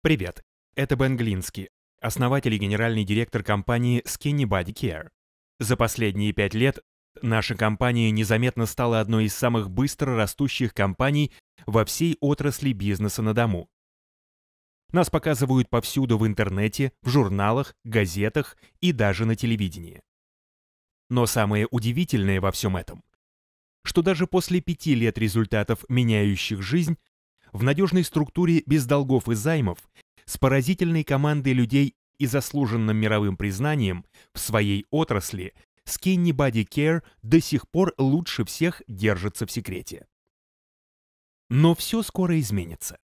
Привет, это Бен Глинский, основатель и генеральный директор компании Skinny Body Care. За последние пять лет наша компания незаметно стала одной из самых быстро растущих компаний во всей отрасли бизнеса на дому. Нас показывают повсюду в интернете, в журналах, газетах и даже на телевидении. Но самое удивительное во всем этом, что даже после пяти лет результатов, меняющих жизнь, в надежной структуре без долгов и займов, с поразительной командой людей и заслуженным мировым признанием в своей отрасли, Skinny Body Care до сих пор лучше всех держится в секрете. Но все скоро изменится.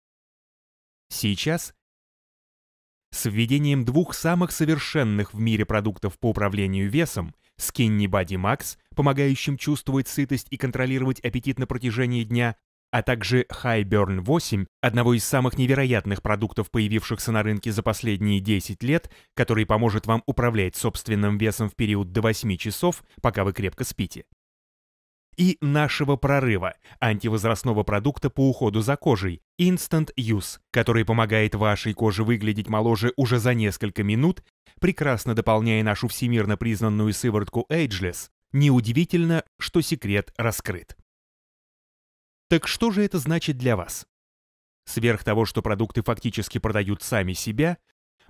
Сейчас, с введением двух самых совершенных в мире продуктов по управлению весом, Skinny Body Max, помогающим чувствовать сытость и контролировать аппетит на протяжении дня, а также Highburn 8, одного из самых невероятных продуктов, появившихся на рынке за последние 10 лет, который поможет вам управлять собственным весом в период до 8 часов, пока вы крепко спите. И нашего прорыва, антивозрастного продукта по уходу за кожей, Instant Use, который помогает вашей коже выглядеть моложе уже за несколько минут, прекрасно дополняя нашу всемирно признанную сыворотку Ageless, неудивительно, что секрет раскрыт. Так что же это значит для вас? Сверх того, что продукты фактически продают сами себя,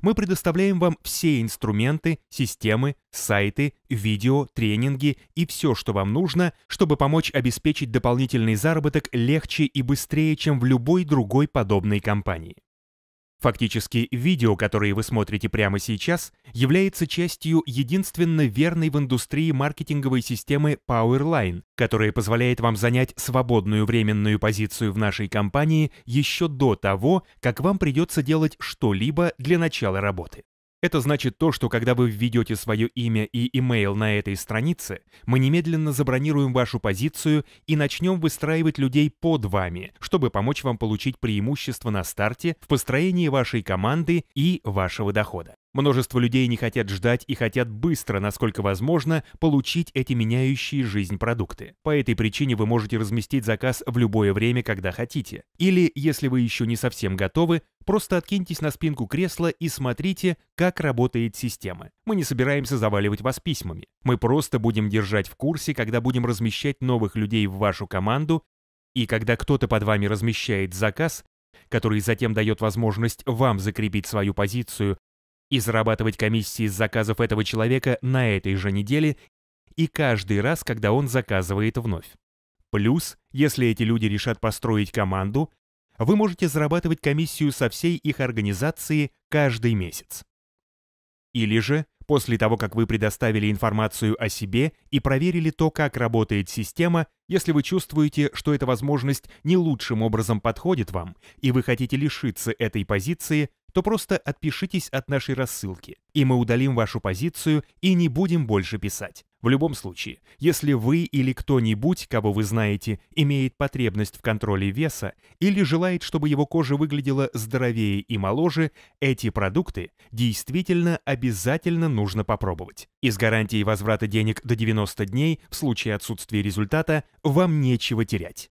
мы предоставляем вам все инструменты, системы, сайты, видео, тренинги и все, что вам нужно, чтобы помочь обеспечить дополнительный заработок легче и быстрее, чем в любой другой подобной компании. Фактически, видео, которые вы смотрите прямо сейчас, является частью единственно верной в индустрии маркетинговой системы Powerline, которая позволяет вам занять свободную временную позицию в нашей компании еще до того, как вам придется делать что-либо для начала работы. Это значит то, что когда вы введете свое имя и имейл на этой странице, мы немедленно забронируем вашу позицию и начнем выстраивать людей под вами, чтобы помочь вам получить преимущество на старте в построении вашей команды и вашего дохода. Множество людей не хотят ждать и хотят быстро, насколько возможно, получить эти меняющие жизнь продукты. По этой причине вы можете разместить заказ в любое время, когда хотите. Или, если вы еще не совсем готовы, просто откиньтесь на спинку кресла и смотрите, как работает система. Мы не собираемся заваливать вас письмами. Мы просто будем держать в курсе, когда будем размещать новых людей в вашу команду, и когда кто-то под вами размещает заказ, который затем дает возможность вам закрепить свою позицию и зарабатывать комиссии с заказов этого человека на этой же неделе и каждый раз, когда он заказывает вновь. Плюс, если эти люди решат построить команду, вы можете зарабатывать комиссию со всей их организации каждый месяц. Или же, после того, как вы предоставили информацию о себе и проверили то, как работает система, если вы чувствуете, что эта возможность не лучшим образом подходит вам, и вы хотите лишиться этой позиции, то просто отпишитесь от нашей рассылки, и мы удалим вашу позицию и не будем больше писать. В любом случае, если вы или кто-нибудь, кого вы знаете, имеет потребность в контроле веса или желает, чтобы его кожа выглядела здоровее и моложе, эти продукты действительно обязательно нужно попробовать. Из гарантии возврата денег до 90 дней в случае отсутствия результата вам нечего терять.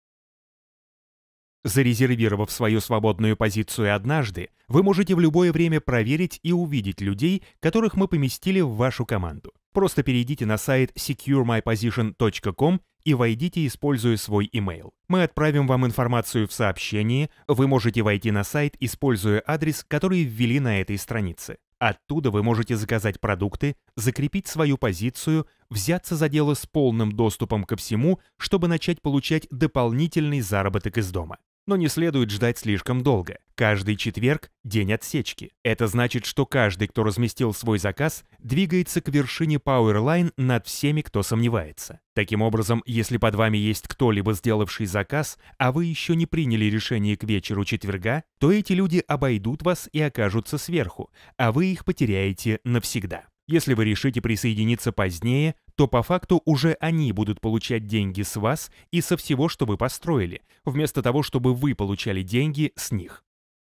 Зарезервировав свою свободную позицию однажды, вы можете в любое время проверить и увидеть людей, которых мы поместили в вашу команду. Просто перейдите на сайт securemyposition.com и войдите, используя свой email. Мы отправим вам информацию в сообщении, вы можете войти на сайт, используя адрес, который ввели на этой странице. Оттуда вы можете заказать продукты, закрепить свою позицию, взяться за дело с полным доступом ко всему, чтобы начать получать дополнительный заработок из дома но не следует ждать слишком долго. Каждый четверг – день отсечки. Это значит, что каждый, кто разместил свой заказ, двигается к вершине Powerline над всеми, кто сомневается. Таким образом, если под вами есть кто-либо, сделавший заказ, а вы еще не приняли решение к вечеру четверга, то эти люди обойдут вас и окажутся сверху, а вы их потеряете навсегда. Если вы решите присоединиться позднее, то по факту уже они будут получать деньги с вас и со всего, что вы построили, вместо того, чтобы вы получали деньги с них.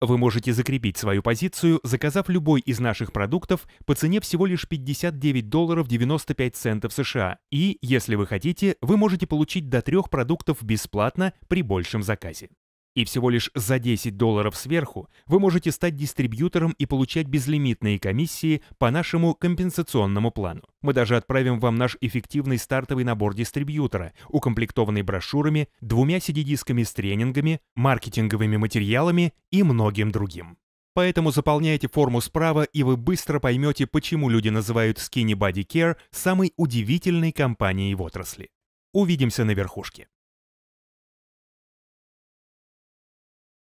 Вы можете закрепить свою позицию, заказав любой из наших продуктов по цене всего лишь 59 долларов 95 центов США, и, если вы хотите, вы можете получить до трех продуктов бесплатно при большем заказе. И всего лишь за 10 долларов сверху вы можете стать дистрибьютором и получать безлимитные комиссии по нашему компенсационному плану. Мы даже отправим вам наш эффективный стартовый набор дистрибьютора, укомплектованный брошюрами, двумя CD-дисками с тренингами, маркетинговыми материалами и многим другим. Поэтому заполняйте форму справа, и вы быстро поймете, почему люди называют Skinny Body Care самой удивительной компанией в отрасли. Увидимся на верхушке.